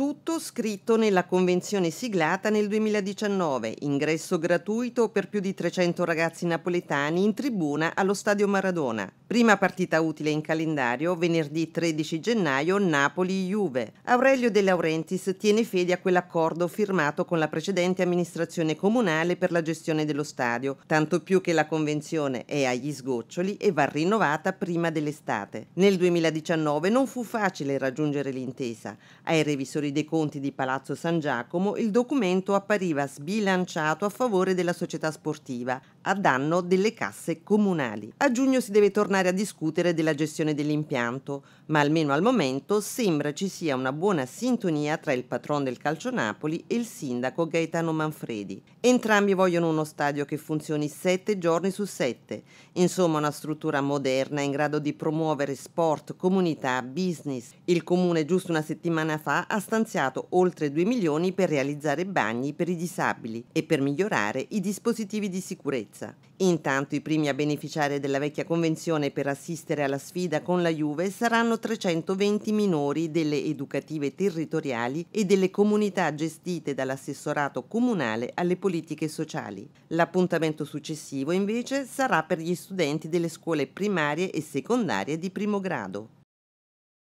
tutto scritto nella convenzione siglata nel 2019, ingresso gratuito per più di 300 ragazzi napoletani in tribuna allo Stadio Maradona. Prima partita utile in calendario, venerdì 13 gennaio Napoli-Juve. Aurelio De Laurentiis tiene fede a quell'accordo firmato con la precedente amministrazione comunale per la gestione dello stadio, tanto più che la convenzione è agli sgoccioli e va rinnovata prima dell'estate. Nel 2019 non fu facile raggiungere l'intesa. Ai revisori titoli dei conti di Palazzo San Giacomo, il documento appariva sbilanciato a favore della società sportiva, a danno delle casse comunali. A giugno si deve tornare a discutere della gestione dell'impianto, ma almeno al momento sembra ci sia una buona sintonia tra il patron del calcio Napoli e il sindaco Gaetano Manfredi. Entrambi vogliono uno stadio che funzioni 7 giorni su 7, insomma una struttura moderna in grado di promuovere sport, comunità, business. Il comune giusto una settimana fa ha stanziato oltre 2 milioni per realizzare bagni per i disabili e per migliorare i dispositivi di sicurezza. Intanto i primi a beneficiare della vecchia convenzione per assistere alla sfida con la Juve saranno 320 minori delle educative territoriali e delle comunità gestite dall'assessorato comunale alle politiche sociali. L'appuntamento successivo invece sarà per gli studenti delle scuole primarie e secondarie di primo grado.